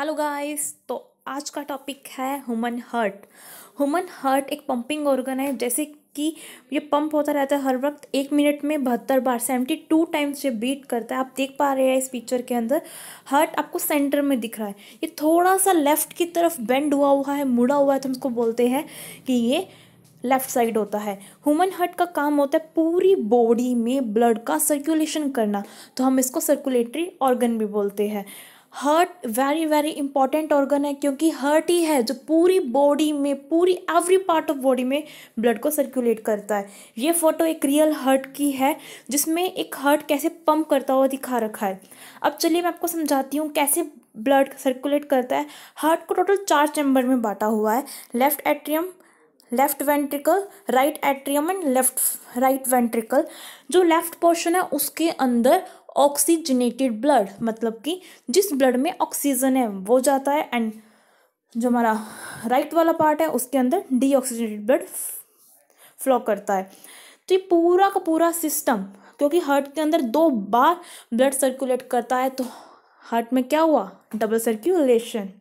hello guys तो आज का टॉपिक है ह्यूमन हर्ट ह्यूमन हर्ट एक पंपिंग ऑर्गन है जैसे कि ये पंप होता रहता है हर वक्त एक मिनट में बहत्तर बार सेवेंटी टू टाइम्स ये बीट करता है आप देख पा रहे हैं इस पिक्चर के अंदर हार्ट आपको सेंटर में दिख रहा है ये थोड़ा सा लेफ्ट की तरफ बेंड हुआ हुआ है मुड़ा हुआ है तो हम इसको बोलते हैं कि ये लेफ्ट साइड होता है ह्यूमन हार्ट का काम होता है पूरी बॉडी में ब्लड का सर्कुलेशन करना तो हम इसको सर्कुलेटरी ऑर्गन भी बोलते हैं heart very very important organ है क्योंकि हर्ट ही है जो पूरी बॉडी में पूरी एवरी पार्ट ऑफ बॉडी में ब्लड को सर्कुलेट करता है ये फ़ोटो एक रियल हर्ट की है जिसमें एक हर्ट कैसे पंप करता हुआ दिखा रखा है अब चलिए मैं आपको समझाती हूँ कैसे ब्लड सर्कुलेट करता है हार्ट को टोटल चार चैम्बर में बांटा हुआ है left atrium left ventricle right atrium and left right ventricle जो लेफ्ट पोर्शन है उसके अंदर ऑक्सीजनेटेड ब्लड मतलब कि जिस ब्लड में ऑक्सीजन है वो जाता है एंड जो हमारा राइट वाला पार्ट है उसके अंदर डीऑक्सीजनेटेड ब्लड फ्लो करता है तो ये पूरा का पूरा सिस्टम क्योंकि हार्ट के अंदर दो बार ब्लड सर्कुलेट करता है तो हार्ट में क्या हुआ डबल सर्क्यूलेशन